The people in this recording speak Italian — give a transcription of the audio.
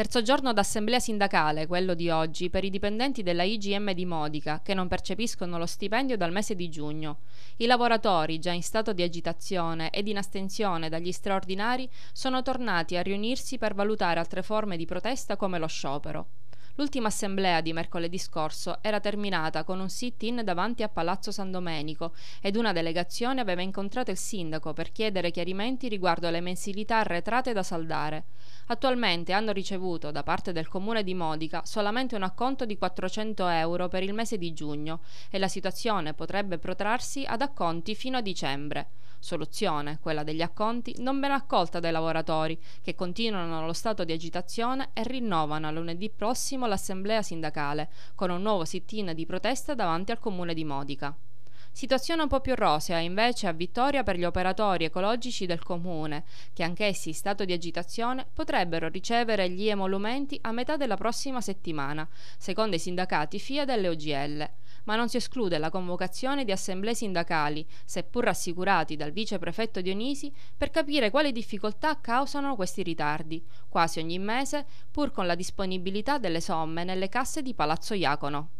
Terzo giorno d'assemblea sindacale, quello di oggi, per i dipendenti della IGM di Modica, che non percepiscono lo stipendio dal mese di giugno. I lavoratori, già in stato di agitazione ed in astensione dagli straordinari, sono tornati a riunirsi per valutare altre forme di protesta come lo sciopero. L'ultima assemblea di mercoledì scorso era terminata con un sit-in davanti a Palazzo San Domenico ed una delegazione aveva incontrato il sindaco per chiedere chiarimenti riguardo alle mensilità arretrate da saldare. Attualmente hanno ricevuto da parte del comune di Modica solamente un acconto di 400 euro per il mese di giugno e la situazione potrebbe protrarsi ad acconti fino a dicembre. Soluzione, quella degli acconti, non ben accolta dai lavoratori, che continuano lo stato di agitazione e rinnovano a lunedì prossimo l'assemblea sindacale, con un nuovo sit-in di protesta davanti al comune di Modica. Situazione un po' più rosea invece a Vittoria per gli operatori ecologici del comune, che anch'essi in stato di agitazione potrebbero ricevere gli emolumenti a metà della prossima settimana, secondo i sindacati FIA delle OGL ma non si esclude la convocazione di assemblee sindacali, seppur rassicurati dal viceprefetto Dionisi, per capire quali difficoltà causano questi ritardi, quasi ogni mese, pur con la disponibilità delle somme nelle casse di Palazzo Iacono.